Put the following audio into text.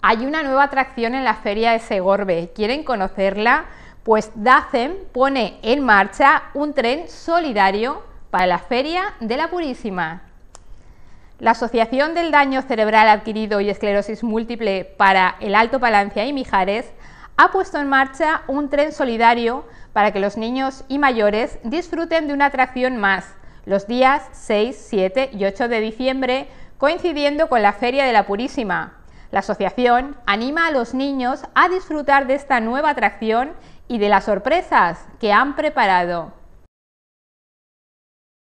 Hay una nueva atracción en la feria de Segorbe. ¿Quieren conocerla? Pues DACEM pone en marcha un tren solidario para la Feria de la Purísima. La Asociación del Daño Cerebral Adquirido y Esclerosis Múltiple para el Alto Palancia y Mijares ha puesto en marcha un tren solidario para que los niños y mayores disfruten de una atracción más los días 6, 7 y 8 de diciembre, coincidiendo con la Feria de la Purísima, la asociación anima a los niños a disfrutar de esta nueva atracción y de las sorpresas que han preparado.